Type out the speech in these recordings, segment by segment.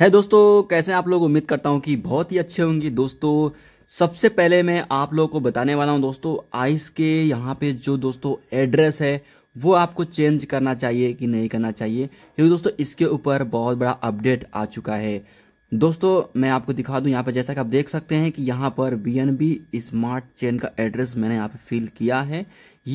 है दोस्तों कैसे आप लोग उम्मीद करता हूँ कि बहुत ही अच्छे होंगे दोस्तों सबसे पहले मैं आप लोगों को बताने वाला हूँ दोस्तों आइस के यहाँ पे जो दोस्तों एड्रेस है वो आपको चेंज करना चाहिए कि नहीं करना चाहिए क्योंकि दोस्तों इसके ऊपर बहुत बड़ा अपडेट आ चुका है दोस्तों मैं आपको दिखा दूँ यहाँ पर जैसा कि आप देख सकते हैं कि यहाँ पर B N B smart chain का एड्रेस मैंने यहाँ पर फिल किया है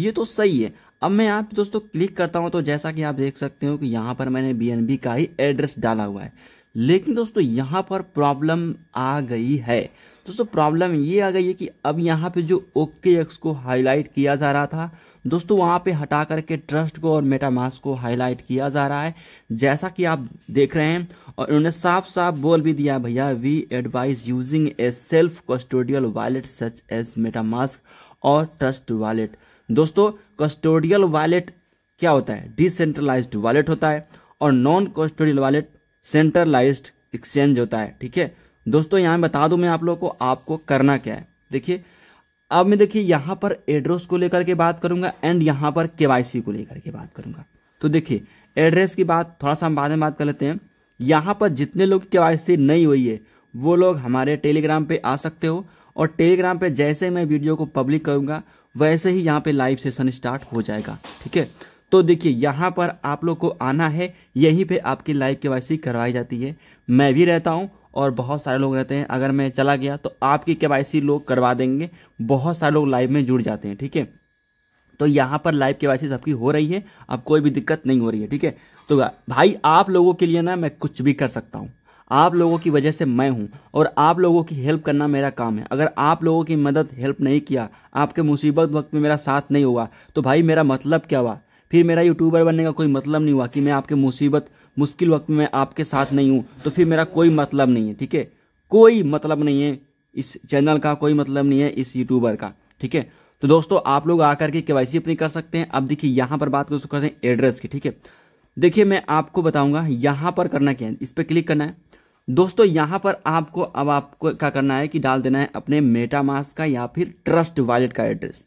ये तो सही है अब मैं यहाँ पर दोस्तों क्लिक करता हूँ तो जैसा कि आप देख सकते हो कि यहाँ पर मैंने बी एन बी का ही एड्रेस डाला हुआ है लेकिन दोस्तों यहाँ पर प्रॉब्लम आ गई है दोस्तों प्रॉब्लम ये आ गई है कि अब यहाँ पे जो ओके एक्स को हाईलाइट किया जा रहा था दोस्तों वहाँ पे हटा करके ट्रस्ट को और मेटामास को हाईलाइट किया जा रहा है जैसा कि आप देख रहे हैं और इन्होंने साफ साफ बोल भी दिया भैया we advise using a self custodial wallet such as MetaMask और ट्रस्ट वॉलेट दोस्तों कस्टोडियल वॉलेट क्या होता है डिसेंट्रलाइज वॉलेट होता है और non custodial wallet centralized exchange होता है ठीक है दोस्तों यहाँ बता दूँ मैं आप लोग को आपको करना क्या है देखिए अब मैं देखिए यहाँ पर एड्रेस को लेकर के बात करूँगा एंड यहाँ पर के को लेकर के बात करूँगा तो देखिए एड्रेस की बात थोड़ा सा हम बाद में बात कर लेते हैं यहाँ पर जितने लोग के नहीं हुई है वो लोग हमारे टेलीग्राम पर आ सकते हो और टेलीग्राम पर जैसे मैं वीडियो को पब्लिक करूँगा वैसे ही यहाँ पे लाइव सेशन स्टार्ट हो जाएगा ठीक है तो देखिए यहाँ पर आप लोग को आना है यहीं पे आपकी लाइव के वाई करवाई जाती है मैं भी रहता हूँ और बहुत सारे लोग रहते हैं अगर मैं चला गया तो आपकी के लोग करवा देंगे बहुत सारे लोग लाइव में जुड़ जाते हैं ठीक है तो यहाँ पर लाइव के सबकी हो रही है अब कोई भी दिक्कत नहीं हो रही है ठीक है तो भाई आप लोगों के लिए ना मैं कुछ भी कर सकता हूँ आप लोगों की वजह से मैं हूँ और आप लोगों की हेल्प करना मेरा काम है अगर आप लोगों की मदद हेल्प नहीं किया आपके मुसीबत वक्त में मेरा साथ नहीं हुआ तो भाई मेरा मतलब क्या हुआ फिर मेरा यूट्यूबर बनने का कोई मतलब नहीं हुआ कि मैं आपके मुसीबत मुश्किल वक्त में आपके साथ नहीं हूँ तो फिर मेरा कोई मतलब नहीं है ठीक है कोई मतलब नहीं है इस चैनल का कोई मतलब नहीं है इस यूट्यूबर का ठीक है तो दोस्तों आप लोग आकर के के अपनी कर सकते हैं अब देखिए यहाँ पर बात करते हैं एड्रेस की ठीक है देखिए मैं आपको बताऊंगा यहाँ पर करना क्या है इस पर क्लिक करना है दोस्तों यहाँ पर आपको अब आपको क्या करना है कि डाल देना है अपने मेटामास का या फिर ट्रस्ट वॉलेट का एड्रेस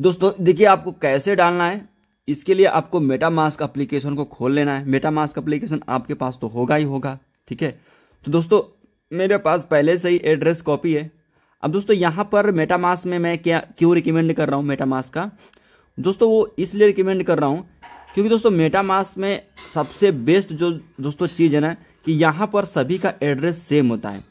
दोस्तों देखिए आपको कैसे डालना है इसके लिए आपको मेटामास्क एप्लीकेशन को खोल लेना है मेटामास्क एप्लीकेशन आपके पास तो होगा ही होगा ठीक है तो दोस्तों मेरे पास पहले से ही एड्रेस कॉपी है अब दोस्तों यहाँ पर मेटामास्क में मैं क्या क्यों रिकमेंड कर रहा हूँ मेटामास्क का दोस्तों वो इसलिए रिकमेंड कर रहा हूँ क्योंकि दोस्तों मेटामास्क में सबसे बेस्ट जो दोस्तों चीज़ है ना कि यहाँ पर सभी का एड्रेस सेम होता है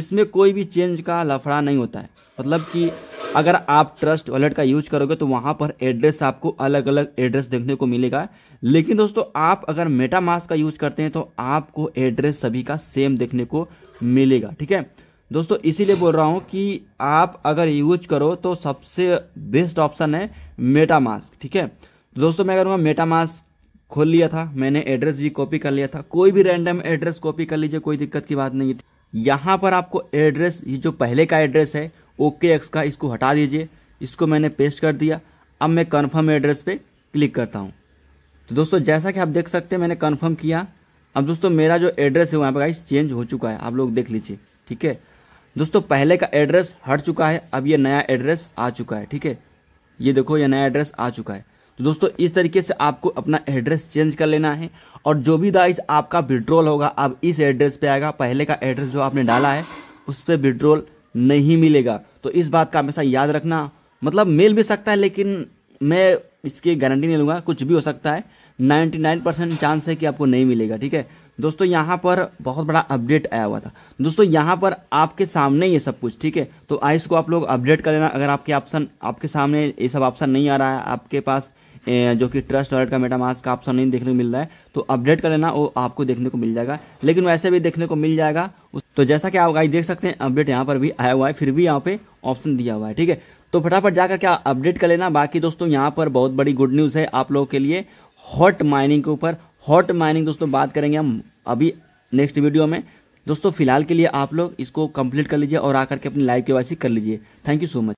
इसमें कोई भी चेंज का लफड़ा नहीं होता है मतलब कि अगर आप ट्रस्ट वॉलेट का यूज करोगे तो वहाँ पर एड्रेस आपको अलग अलग एड्रेस देखने को मिलेगा लेकिन दोस्तों आप अगर मेटा मास्क का यूज करते हैं तो आपको एड्रेस सभी का सेम देखने को मिलेगा ठीक है दोस्तों इसीलिए बोल रहा हूँ कि आप अगर यूज करो तो सबसे बेस्ट ऑप्शन है मेटा मास्क ठीक है दोस्तों मैं करूँगा मेटा मास्क खोल लिया था मैंने एड्रेस भी कॉपी कर लिया था कोई भी रैंडम एड्रेस कॉपी कर लीजिए कोई दिक्कत की बात नहीं थी यहाँ पर आपको एड्रेस ये जो पहले का एड्रेस है ओके एक्स का इसको हटा दीजिए इसको मैंने पेस्ट कर दिया अब मैं कन्फर्म एड्रेस पर क्लिक करता हूँ तो दोस्तों जैसा कि आप देख सकते हैं मैंने कन्फर्म किया अब दोस्तों मेरा जो एड्रेस है वहाँ पर गाइस चेंज हो चुका है आप लोग देख लीजिए ठीक है दोस्तों पहले का एड्रेस हट चुका है अब ये नया एड्रेस आ चुका है ठीक है ये देखो ये नया एड्रेस आ चुका है तो दोस्तों इस तरीके से आपको अपना एड्रेस चेंज कर लेना है और जो भी दाइज आपका विड्रॉल होगा अब इस एड्रेस पे आएगा पहले का एड्रेस जो आपने डाला है उस पर विड्रॉल नहीं मिलेगा तो इस बात का हमेशा याद रखना मतलब मिल भी सकता है लेकिन मैं इसकी गारंटी नहीं लूँगा कुछ भी हो सकता है नाइन्टी परसेंट चांस है कि आपको नहीं मिलेगा ठीक है दोस्तों यहाँ पर बहुत बड़ा अपडेट आया हुआ था दोस्तों यहाँ पर आपके सामने ये सब कुछ ठीक है तो आइस को आप लोग अपडेट कर लेना अगर आपके ऑप्शन आपके सामने ये सब ऑप्शन नहीं आ रहा है आपके पास जो कि ट्रस्ट वॉलेट का मेटामास का ऑप्शन नहीं देखने को मिल रहा है तो अपडेट कर लेना वो आपको देखने को मिल जाएगा लेकिन वैसे भी देखने को मिल जाएगा तो जैसा कि आप गाइस देख सकते हैं अपडेट यहाँ पर भी आया हुआ है फिर भी यहाँ पे ऑप्शन दिया हुआ है ठीक है तो फटाफट जाकर क्या अपडेट कर लेना बाकी दोस्तों यहाँ पर बहुत बड़ी गुड न्यूज़ है आप लोगों के लिए हॉट माइनिंग के ऊपर हॉट माइनिंग दोस्तों बात करेंगे हम अभी नेक्स्ट वीडियो में दोस्तों फिलहाल के लिए आप लोग इसको कंप्लीट कर लीजिए और आकर के अपनी लाइव के वासी कर लीजिए थैंक यू सो मच